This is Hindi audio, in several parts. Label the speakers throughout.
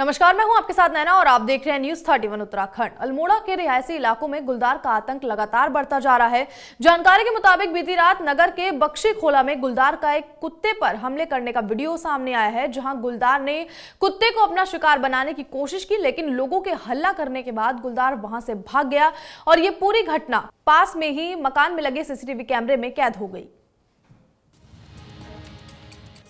Speaker 1: नमस्कार मैं हूं आपके साथ नैना और आप देख रहे हैं न्यूज 31 उत्तराखंड अल्मोड़ा के रिहायशी इलाकों में गुलदार का आतंक लगातार बढ़ता जा रहा है जानकारी के मुताबिक बीती रात नगर के बक्शी खोला में गुलदार का एक कुत्ते पर हमले करने का वीडियो सामने आया है जहां गुलदार ने कुत्ते को अपना शिकार बनाने की कोशिश की लेकिन लोगों के हल्ला करने के बाद गुलदार वहां से भाग गया और ये पूरी घटना पास में ही मकान में लगे सीसीटीवी कैमरे में कैद हो गई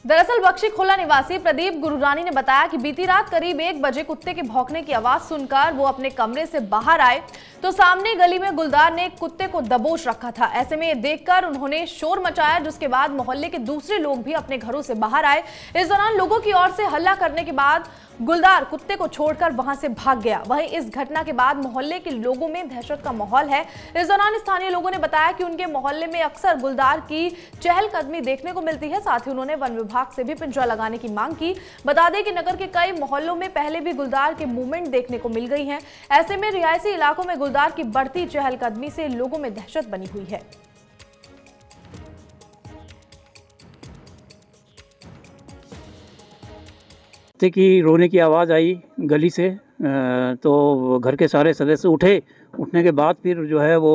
Speaker 1: दरअसल खुला निवासी प्रदीप गुरुरानी ने बताया कि बीती रात करीब एक बजे कुत्ते के भौंकने की आवाज सुनकर वो अपने कमरे से बाहर आए तो सामने गली में गुलदार ने कुत्ते को दबोच रखा था ऐसे में देखकर उन्होंने शोर मचाया जिसके बाद मोहल्ले के दूसरे लोग भी अपने घरों से बाहर आए इस दौरान लोगों की ओर से हल्ला करने के बाद गुलदार कुत्ते को छोड़कर वहां से भाग गया वहीं इस घटना के बाद मोहल्ले के लोगों में दहशत का माहौल है इस दौरान स्थानीय लोगों ने बताया कि उनके मोहल्ले में अक्सर गुलदार की चहलकदमी देखने को मिलती है साथ ही उन्होंने वन विभाग से भी पिंजरा लगाने की मांग की बता दें कि नगर के कई मोहल्लों में पहले भी गुलदार के मूवमेंट देखने को मिल गई है ऐसे में रियायती इलाकों में गुलदार की बढ़ती चहलकदमी से लोगों में दहशत बनी हुई है
Speaker 2: कुत्ते की रोने की आवाज़ आई गली से तो घर के सारे सदस्य उठे उठने के बाद फिर जो है वो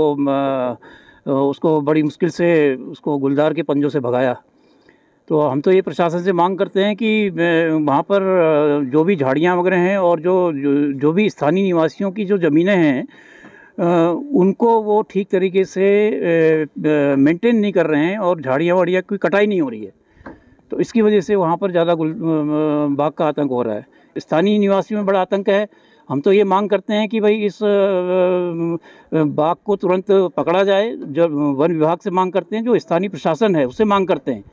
Speaker 2: उसको बड़ी मुश्किल से उसको गुलदार के पंजों से भगाया तो हम तो ये प्रशासन से मांग करते हैं कि वहाँ पर जो भी झाड़ियाँ वगैरह हैं और जो जो, भी स्थानीय निवासियों की जो ज़मीनें हैं उनको वो ठीक तरीके से मेंटेन नहीं कर रहे हैं और झाड़ियाँ वाड़ियाँ की कटाई नहीं हो रही है तो इसकी वजह से वहाँ पर ज़्यादा बाघ का आतंक हो रहा है स्थानीय निवासियों में बड़ा आतंक है हम तो ये मांग करते हैं कि भाई इस बाघ को तुरंत पकड़ा जाए जब वन विभाग से मांग करते हैं जो स्थानीय प्रशासन है उससे मांग करते हैं